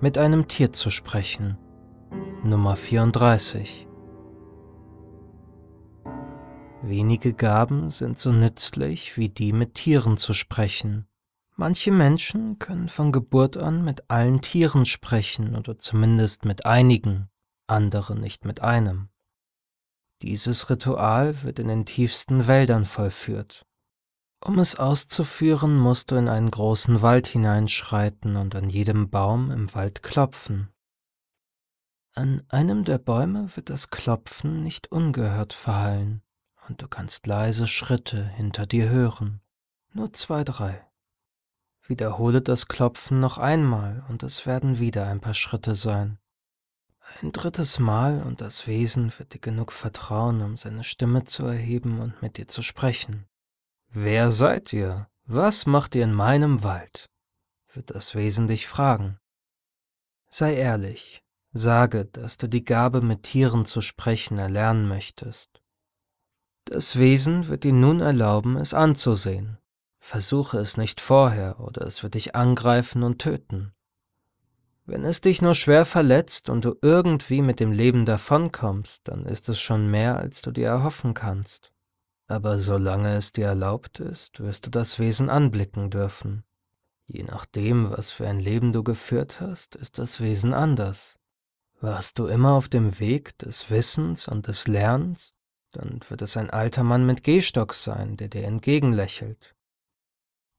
mit einem Tier zu sprechen. Nummer 34. Wenige Gaben sind so nützlich wie die mit Tieren zu sprechen. Manche Menschen können von Geburt an mit allen Tieren sprechen oder zumindest mit einigen, andere nicht mit einem. Dieses Ritual wird in den tiefsten Wäldern vollführt. Um es auszuführen, musst du in einen großen Wald hineinschreiten und an jedem Baum im Wald klopfen. An einem der Bäume wird das Klopfen nicht ungehört verhallen, und du kannst leise Schritte hinter dir hören, nur zwei, drei. Wiederhole das Klopfen noch einmal, und es werden wieder ein paar Schritte sein. Ein drittes Mal, und das Wesen wird dir genug vertrauen, um seine Stimme zu erheben und mit dir zu sprechen. Wer seid ihr? Was macht ihr in meinem Wald? wird das Wesen dich fragen. Sei ehrlich, sage, dass du die Gabe, mit Tieren zu sprechen, erlernen möchtest. Das Wesen wird dir nun erlauben, es anzusehen. Versuche es nicht vorher, oder es wird dich angreifen und töten. Wenn es dich nur schwer verletzt und du irgendwie mit dem Leben davonkommst, dann ist es schon mehr, als du dir erhoffen kannst aber solange es dir erlaubt ist, wirst du das Wesen anblicken dürfen. Je nachdem, was für ein Leben du geführt hast, ist das Wesen anders. Warst du immer auf dem Weg des Wissens und des Lernens, dann wird es ein alter Mann mit Gehstock sein, der dir entgegenlächelt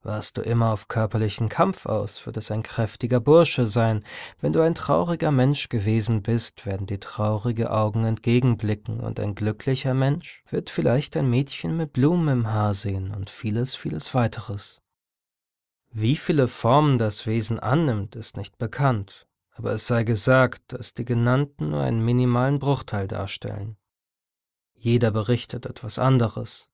warst du immer auf körperlichen Kampf aus, wird es ein kräftiger Bursche sein. Wenn du ein trauriger Mensch gewesen bist, werden dir traurige Augen entgegenblicken, und ein glücklicher Mensch wird vielleicht ein Mädchen mit Blumen im Haar sehen und vieles, vieles weiteres. Wie viele Formen das Wesen annimmt, ist nicht bekannt, aber es sei gesagt, dass die genannten nur einen minimalen Bruchteil darstellen. Jeder berichtet etwas anderes.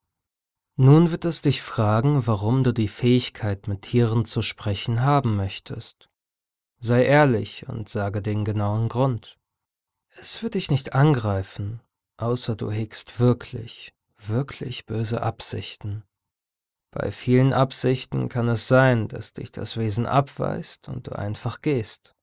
Nun wird es dich fragen, warum du die Fähigkeit, mit Tieren zu sprechen, haben möchtest. Sei ehrlich und sage den genauen Grund. Es wird dich nicht angreifen, außer du hegst wirklich, wirklich böse Absichten. Bei vielen Absichten kann es sein, dass dich das Wesen abweist und du einfach gehst.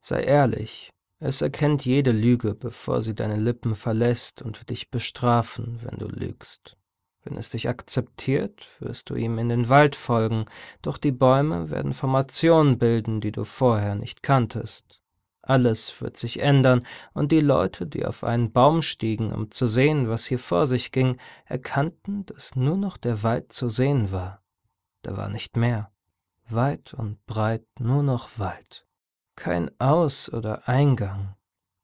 Sei ehrlich, es erkennt jede Lüge, bevor sie deine Lippen verlässt und wird dich bestrafen, wenn du lügst. Wenn es dich akzeptiert, wirst du ihm in den Wald folgen, doch die Bäume werden Formationen bilden, die du vorher nicht kanntest. Alles wird sich ändern, und die Leute, die auf einen Baum stiegen, um zu sehen, was hier vor sich ging, erkannten, dass nur noch der Wald zu sehen war. Da war nicht mehr. Weit und breit nur noch Wald. Kein Aus oder Eingang,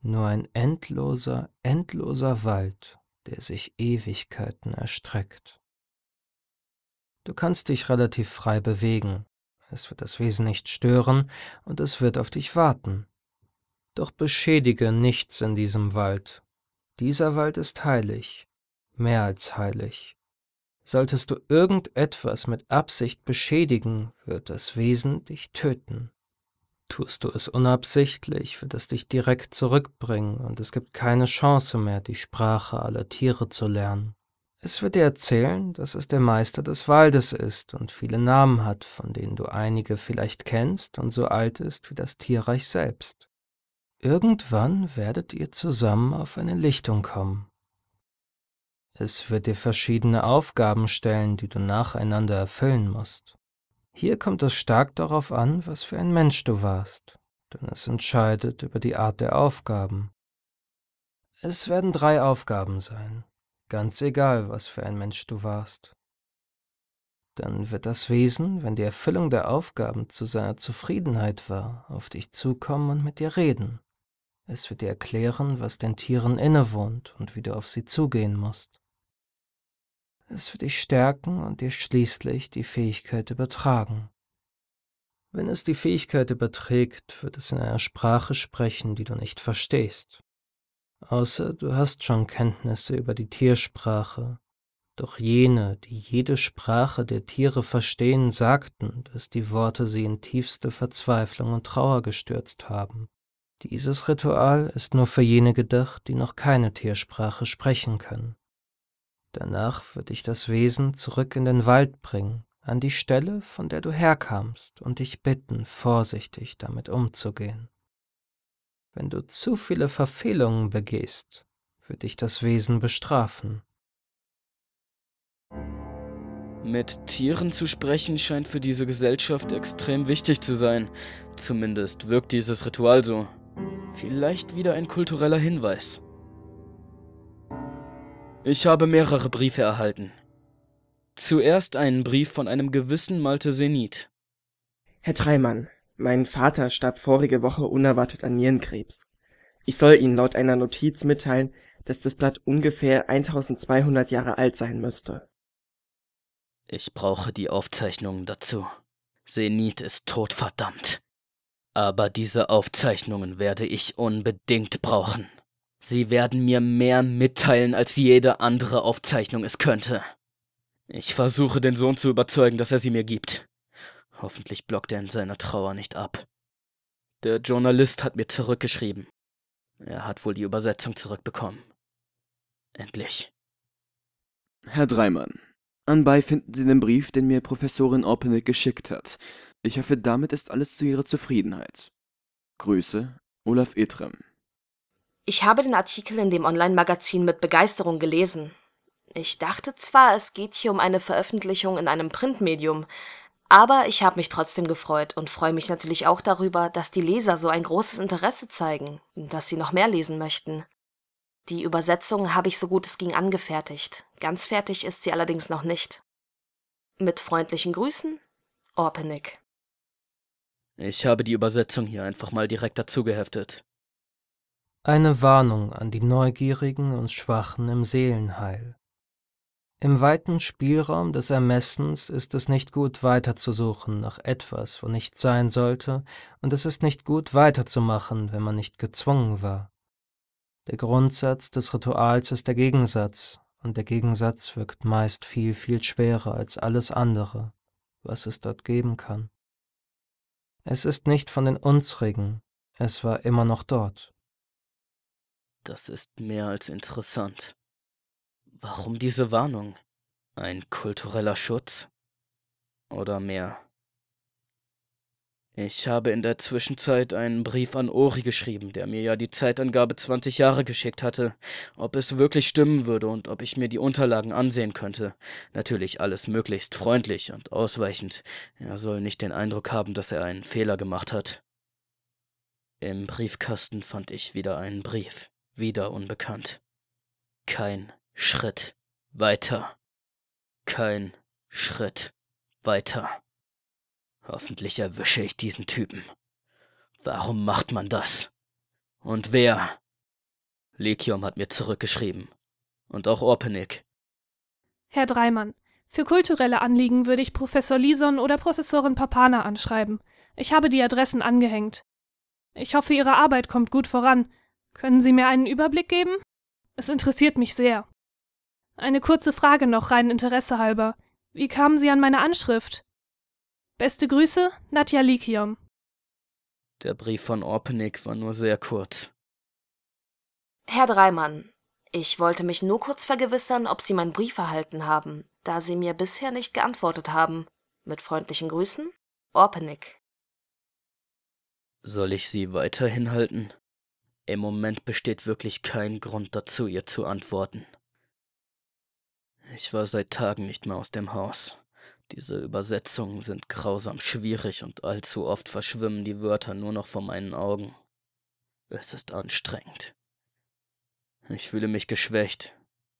nur ein endloser, endloser Wald der sich Ewigkeiten erstreckt. Du kannst dich relativ frei bewegen, es wird das Wesen nicht stören und es wird auf dich warten. Doch beschädige nichts in diesem Wald. Dieser Wald ist heilig, mehr als heilig. Solltest du irgendetwas mit Absicht beschädigen, wird das Wesen dich töten. Tust du es unabsichtlich, wird es dich direkt zurückbringen, und es gibt keine Chance mehr, die Sprache aller Tiere zu lernen. Es wird dir erzählen, dass es der Meister des Waldes ist und viele Namen hat, von denen du einige vielleicht kennst und so alt ist wie das Tierreich selbst. Irgendwann werdet ihr zusammen auf eine Lichtung kommen. Es wird dir verschiedene Aufgaben stellen, die du nacheinander erfüllen musst. Hier kommt es stark darauf an, was für ein Mensch du warst, denn es entscheidet über die Art der Aufgaben. Es werden drei Aufgaben sein, ganz egal, was für ein Mensch du warst. Dann wird das Wesen, wenn die Erfüllung der Aufgaben zu seiner Zufriedenheit war, auf dich zukommen und mit dir reden. Es wird dir erklären, was den Tieren innewohnt und wie du auf sie zugehen musst es wird dich stärken und dir schließlich die Fähigkeit übertragen. Wenn es die Fähigkeit überträgt, wird es in einer Sprache sprechen, die du nicht verstehst. Außer du hast schon Kenntnisse über die Tiersprache, doch jene, die jede Sprache der Tiere verstehen, sagten, dass die Worte sie in tiefste Verzweiflung und Trauer gestürzt haben. Dieses Ritual ist nur für jene gedacht, die noch keine Tiersprache sprechen können. Danach wird dich das Wesen zurück in den Wald bringen, an die Stelle, von der du herkamst, und dich bitten, vorsichtig damit umzugehen. Wenn du zu viele Verfehlungen begehst, wird dich das Wesen bestrafen. Mit Tieren zu sprechen scheint für diese Gesellschaft extrem wichtig zu sein. Zumindest wirkt dieses Ritual so. Vielleicht wieder ein kultureller Hinweis. Ich habe mehrere Briefe erhalten. Zuerst einen Brief von einem gewissen Malte Senit. Herr Treimann, mein Vater starb vorige Woche unerwartet an Nierenkrebs. Ich soll Ihnen laut einer Notiz mitteilen, dass das Blatt ungefähr 1200 Jahre alt sein müsste. Ich brauche die Aufzeichnungen dazu. Senit ist totverdammt. Aber diese Aufzeichnungen werde ich unbedingt brauchen. Sie werden mir mehr mitteilen, als jede andere Aufzeichnung es könnte. Ich versuche den Sohn zu überzeugen, dass er sie mir gibt. Hoffentlich blockt er in seiner Trauer nicht ab. Der Journalist hat mir zurückgeschrieben. Er hat wohl die Übersetzung zurückbekommen. Endlich. Herr Dreimann, anbei finden Sie den Brief, den mir Professorin Orpenick geschickt hat. Ich hoffe, damit ist alles zu Ihrer Zufriedenheit. Grüße, Olaf Etrem. Ich habe den Artikel in dem Online-Magazin mit Begeisterung gelesen. Ich dachte zwar, es geht hier um eine Veröffentlichung in einem Printmedium, aber ich habe mich trotzdem gefreut und freue mich natürlich auch darüber, dass die Leser so ein großes Interesse zeigen, dass sie noch mehr lesen möchten. Die Übersetzung habe ich so gut es ging angefertigt. Ganz fertig ist sie allerdings noch nicht. Mit freundlichen Grüßen, Orpenick. Ich habe die Übersetzung hier einfach mal direkt dazu geheftet. Eine Warnung an die Neugierigen und Schwachen im Seelenheil. Im weiten Spielraum des Ermessens ist es nicht gut weiterzusuchen nach etwas, wo nicht sein sollte, und es ist nicht gut weiterzumachen, wenn man nicht gezwungen war. Der Grundsatz des Rituals ist der Gegensatz, und der Gegensatz wirkt meist viel, viel schwerer als alles andere, was es dort geben kann. Es ist nicht von den Unsrigen, es war immer noch dort. Das ist mehr als interessant. Warum diese Warnung? Ein kultureller Schutz? Oder mehr? Ich habe in der Zwischenzeit einen Brief an Ori geschrieben, der mir ja die Zeitangabe 20 Jahre geschickt hatte, ob es wirklich stimmen würde und ob ich mir die Unterlagen ansehen könnte. Natürlich alles möglichst freundlich und ausweichend. Er soll nicht den Eindruck haben, dass er einen Fehler gemacht hat. Im Briefkasten fand ich wieder einen Brief wieder unbekannt. Kein Schritt weiter. Kein Schritt weiter. Hoffentlich erwische ich diesen Typen. Warum macht man das? Und wer? Lekium hat mir zurückgeschrieben. Und auch Orpenik. Herr Dreimann, für kulturelle Anliegen würde ich Professor Lison oder Professorin Papana anschreiben. Ich habe die Adressen angehängt. Ich hoffe, Ihre Arbeit kommt gut voran können Sie mir einen Überblick geben? Es interessiert mich sehr. Eine kurze Frage noch rein Interesse halber. Wie kamen Sie an meine Anschrift? Beste Grüße, Nadja Likium. Der Brief von Orpenick war nur sehr kurz. Herr Dreimann, ich wollte mich nur kurz vergewissern, ob Sie meinen Brief erhalten haben, da Sie mir bisher nicht geantwortet haben. Mit freundlichen Grüßen, Orpenick. Soll ich Sie weiterhin halten? Im Moment besteht wirklich kein Grund dazu, ihr zu antworten. Ich war seit Tagen nicht mehr aus dem Haus. Diese Übersetzungen sind grausam schwierig und allzu oft verschwimmen die Wörter nur noch vor meinen Augen. Es ist anstrengend. Ich fühle mich geschwächt,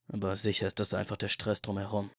aber sicher ist das einfach der Stress drumherum.